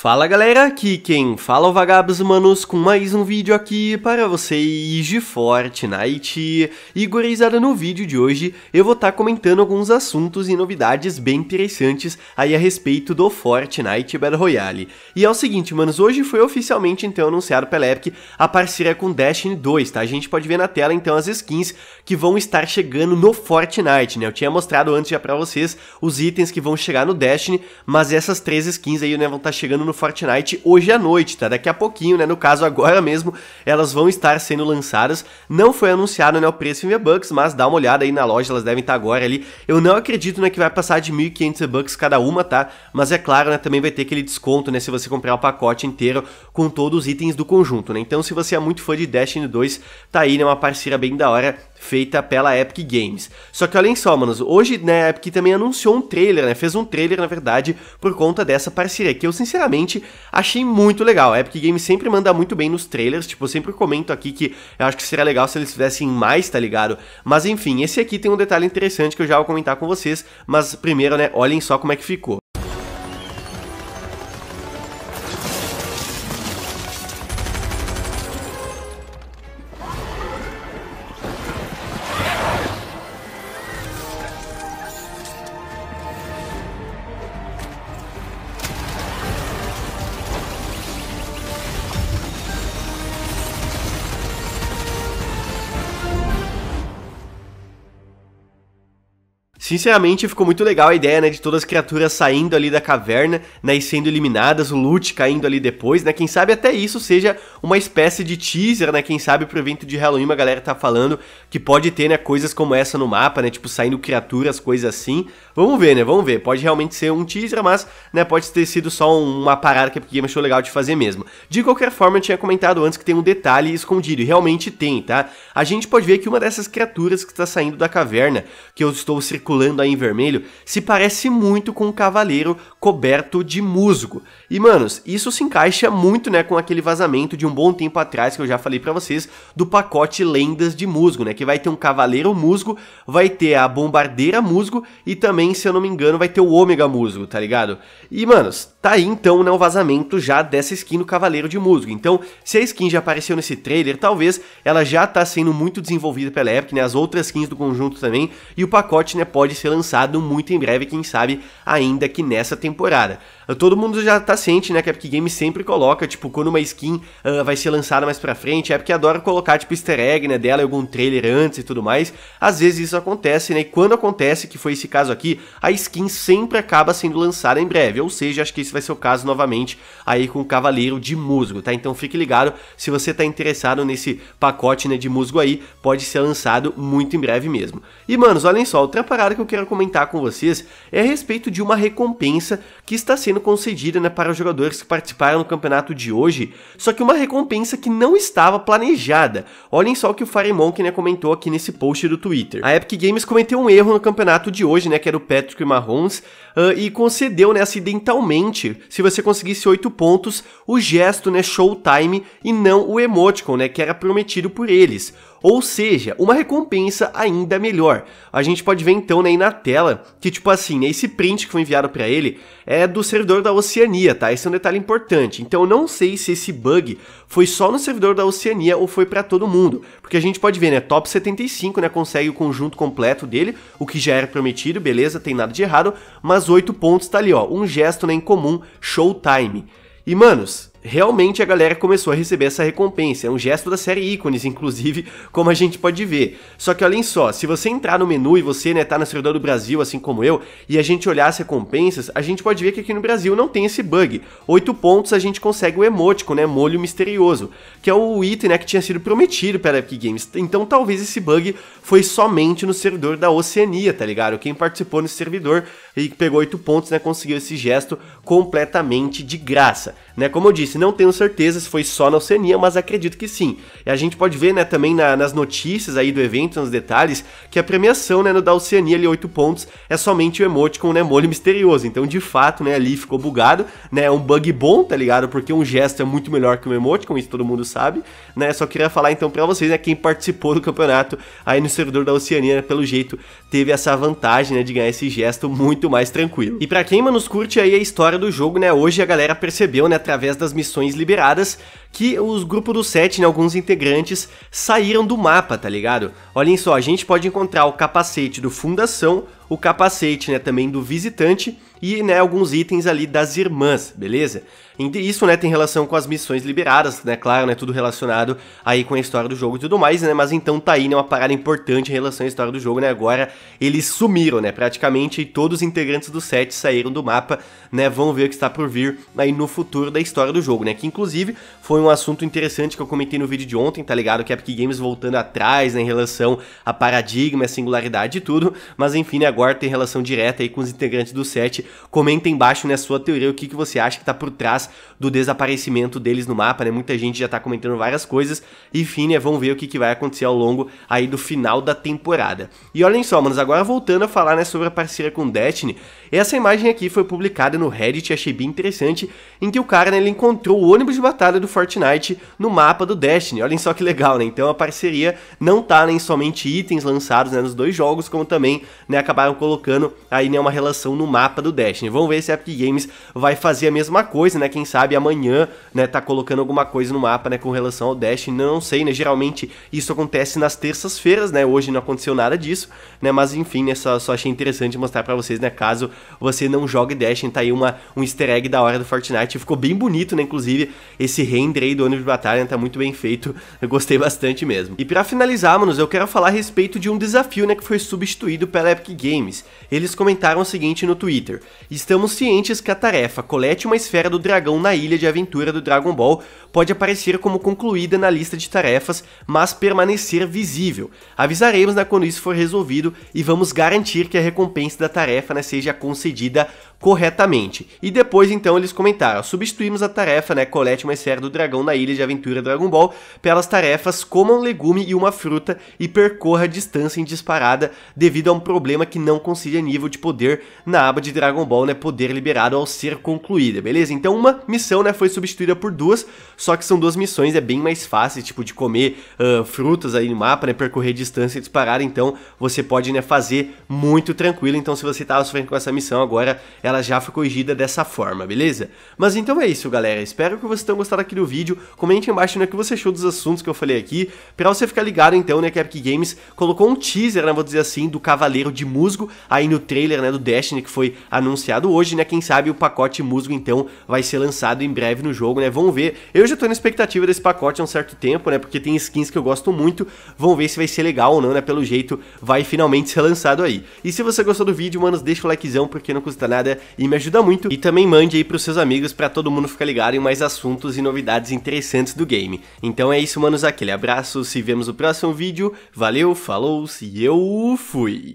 Fala galera, aqui quem fala é o Vagabos Manos com mais um vídeo aqui para vocês de Fortnite. E gurizada, no vídeo de hoje eu vou estar tá comentando alguns assuntos e novidades bem interessantes aí a respeito do Fortnite Battle Royale. E é o seguinte, manos, hoje foi oficialmente então anunciado pela Epic a parceria com Destiny 2, tá? A gente pode ver na tela então as skins que vão estar chegando no Fortnite, né? Eu tinha mostrado antes já pra vocês os itens que vão chegar no Destiny, mas essas três skins aí né, vão estar tá chegando no Fortnite hoje à noite, tá? Daqui a pouquinho, né? No caso, agora mesmo, elas vão estar sendo lançadas. Não foi anunciado né, o preço em V-Bucks, mas dá uma olhada aí na loja, elas devem estar agora ali. Eu não acredito né, que vai passar de 1.500 bucks cada uma, tá? Mas é claro, né? Também vai ter aquele desconto, né? Se você comprar o pacote inteiro com todos os itens do conjunto, né? Então, se você é muito fã de Destiny 2, tá aí, né? Uma parceira bem da hora feita pela Epic Games. Só que olhem só, manos, hoje, né, a Epic também anunciou um trailer, né? Fez um trailer, na verdade, por conta dessa parceria, que eu sinceramente particularmente achei muito legal. A Epic Games sempre manda muito bem nos trailers, tipo, eu sempre comento aqui que eu acho que seria legal se eles fizessem mais, tá ligado? Mas enfim, esse aqui tem um detalhe interessante que eu já vou comentar com vocês, mas primeiro, né, olhem só como é que ficou. Sinceramente, ficou muito legal a ideia, né, de todas as criaturas saindo ali da caverna, né, e sendo eliminadas, o loot caindo ali depois, né? Quem sabe até isso seja uma espécie de teaser, né? Quem sabe pro evento de Halloween a galera tá falando que pode ter, né, coisas como essa no mapa, né, tipo saindo criaturas, coisas assim. Vamos ver, né? Vamos ver. Pode realmente ser um teaser, mas, né, pode ter sido só uma parada que a Epic achou legal de fazer mesmo. De qualquer forma, eu tinha comentado antes que tem um detalhe escondido, e realmente tem, tá? A gente pode ver que uma dessas criaturas que tá saindo da caverna, que eu estou circulando pulando aí em vermelho se parece muito com um cavaleiro coberto de musgo. E, manos, isso se encaixa muito, né, com aquele vazamento de um bom tempo atrás que eu já falei para vocês do pacote Lendas de Musgo, né, que vai ter um cavaleiro musgo, vai ter a bombardeira musgo e também, se eu não me engano, vai ter o ômega musgo, tá ligado? E, manos, tá aí então, né, o vazamento já dessa skin do cavaleiro de musgo. Então, se a skin já apareceu nesse trailer, talvez ela já tá sendo muito desenvolvida pela Epic, né, as outras skins do conjunto também, e o pacote, né, pode pode ser lançado muito em breve, quem sabe ainda que nessa temporada todo mundo já tá ciente, né, que a Epic Games sempre coloca, tipo, quando uma skin uh, vai ser lançada mais pra frente, a Epic adora colocar, tipo, easter egg, né, dela, algum trailer antes e tudo mais. Às vezes isso acontece, né, e quando acontece, que foi esse caso aqui, a skin sempre acaba sendo lançada em breve, ou seja, acho que esse vai ser o caso novamente aí com o Cavaleiro de Musgo, tá? Então fique ligado, se você tá interessado nesse pacote, né, de musgo aí, pode ser lançado muito em breve mesmo. E, manos, olhem só, outra parada que eu quero comentar com vocês é a respeito de uma recompensa que está sendo sendo concedida né, para os jogadores que participaram do campeonato de hoje, só que uma recompensa que não estava planejada. Olhem só o que o Fire Monkey né, comentou aqui nesse post do Twitter. A Epic Games cometeu um erro no campeonato de hoje, né, que era o Patrick Mahomes, uh, e concedeu né, acidentalmente, se você conseguisse 8 pontos, o gesto né, Showtime e não o emoticon, né, que era prometido por eles. Ou seja, uma recompensa ainda melhor. A gente pode ver então né, aí na tela que, tipo assim, né, esse print que foi enviado para ele é do servidor da Oceania, tá? Esse é um detalhe importante. Então eu não sei se esse bug foi só no servidor da Oceania ou foi para todo mundo. Porque a gente pode ver, né? Top 75, né? Consegue o conjunto completo dele, o que já era prometido, beleza, tem nada de errado. Mas 8 pontos tá ali, ó. Um gesto né, em comum, showtime. E manos, realmente a galera começou a receber essa recompensa. É um gesto da série ícones, inclusive, como a gente pode ver. Só que olhem só, se você entrar no menu e você né, tá na servidor do Brasil, assim como eu, e a gente olhar as recompensas, a gente pode ver que aqui no Brasil não tem esse bug. 8 pontos a gente consegue o emotico, né, molho misterioso, que é o item né, que tinha sido prometido pela Epic Games. Então talvez esse bug foi somente no servidor da Oceania, tá ligado? Quem participou nesse servidor e pegou 8 pontos, né, conseguiu esse gesto completamente de graça. Né? Como eu disse, não tenho certeza se foi só na Oceania, mas acredito que sim. E a gente pode ver né, também na, nas notícias aí do evento, nos detalhes, que a premiação né, no da Oceania, ali 8 pontos, é somente o emoticon né, molho misterioso. Então, de fato, né, ali ficou bugado. Né, é um bug bom, tá ligado? Porque um gesto é muito melhor que um emoticon, isso todo mundo sabe. Né? Só queria falar então para vocês, né, quem participou do campeonato aí no servidor da Oceania, né, pelo jeito, teve essa vantagem né, de ganhar esse gesto muito mais tranquilo. E para quem, mano, curte aí a história do jogo, né? Hoje a galera percebeu, né? através das missões liberadas, que os grupos do set, né, alguns integrantes, saíram do mapa, tá ligado? Olhem só, a gente pode encontrar o capacete do Fundação, o capacete né, também do Visitante e né, alguns itens ali das irmãs, beleza? Isso né, tem relação com as missões liberadas, né? Claro, né, tudo relacionado aí com a história do jogo e tudo mais, né? Mas então tá aí né, uma parada importante em relação à história do jogo, né? Agora eles sumiram, né? Praticamente todos os integrantes do set saíram do mapa, né? Vão ver o que está por vir aí no futuro da história do jogo, né? Que inclusive foi foi um assunto interessante que eu comentei no vídeo de ontem, tá ligado? Que a é Epic Games voltando atrás né, em relação a paradigma, a singularidade e tudo. Mas enfim, né, agora tem relação direta aí com os integrantes do set. Comenta embaixo, né, sua teoria, o que, que você acha que tá por trás do desaparecimento deles no mapa, né? Muita gente já tá comentando várias coisas. Enfim, né, vamos ver o que, que vai acontecer ao longo aí do final da temporada. E olhem só, manos, agora voltando a falar, né, sobre a parceria com Destiny. Essa imagem aqui foi publicada no Reddit, achei bem interessante, em que o cara, né, ele encontrou o ônibus de batalha do Fort Fortnite no mapa do Destiny. Olhem só que legal, né? Então a parceria não tá nem somente itens lançados né, nos dois jogos, como também né, acabaram colocando aí né, uma relação no mapa do Destiny. Vamos ver se a Epic Games vai fazer a mesma coisa, né? Quem sabe amanhã né, tá colocando alguma coisa no mapa né, com relação ao Destiny. Não sei, né? Geralmente isso acontece nas terças-feiras, né? Hoje não aconteceu nada disso, né? Mas enfim, né, só, só achei interessante mostrar para vocês, né? Caso você não jogue Destiny, tá aí uma, um easter egg da hora do Fortnite. Ficou bem bonito, né? Inclusive, esse render 3 do ônibus batalha tá muito bem feito, eu gostei bastante mesmo. E pra finalizar, manos, eu quero falar a respeito de um desafio, né, que foi substituído pela Epic Games. Eles comentaram o seguinte no Twitter, estamos cientes que a tarefa colete uma esfera do dragão na ilha de aventura do Dragon Ball pode aparecer como concluída na lista de tarefas, mas permanecer visível. Avisaremos na né, quando isso for resolvido e vamos garantir que a recompensa da tarefa né, seja concedida corretamente. E depois então eles comentaram, substituímos a tarefa, né, colete uma esfera do dragão dragão na ilha de aventura Dragon Ball, pelas tarefas coma um legume e uma fruta e percorra a distância em disparada devido a um problema que não concilia nível de poder na aba de Dragon Ball, né, poder liberado ao ser concluída, beleza? Então uma missão, né, foi substituída por duas, só que são duas missões, é bem mais fácil, tipo, de comer uh, frutas aí no mapa, né, percorrer distância e disparada, então você pode, né, fazer muito tranquilo, então se você tava sofrendo com essa missão agora, ela já foi corrigida dessa forma, beleza? Mas então é isso, galera, espero que vocês tenham gostado aqui do vídeo, vídeo, comente embaixo né, o que você achou dos assuntos que eu falei aqui, pra você ficar ligado então, né, que a Epic Games colocou um teaser, né, vou dizer assim, do Cavaleiro de Musgo, aí no trailer, né, do Destiny que foi anunciado hoje, né, quem sabe o pacote Musgo então vai ser lançado em breve no jogo, né, vamos ver, eu já tô na expectativa desse pacote há um certo tempo, né, porque tem skins que eu gosto muito, vamos ver se vai ser legal ou não, né, pelo jeito vai finalmente ser lançado aí. E se você gostou do vídeo, mano deixa o likezão porque não custa nada e me ajuda muito, e também mande aí pros seus amigos pra todo mundo ficar ligado em mais assuntos e novidades novidades interessantes do game. Então é isso, manos, aquele abraço, se vemos no próximo vídeo, valeu, falou e eu fui!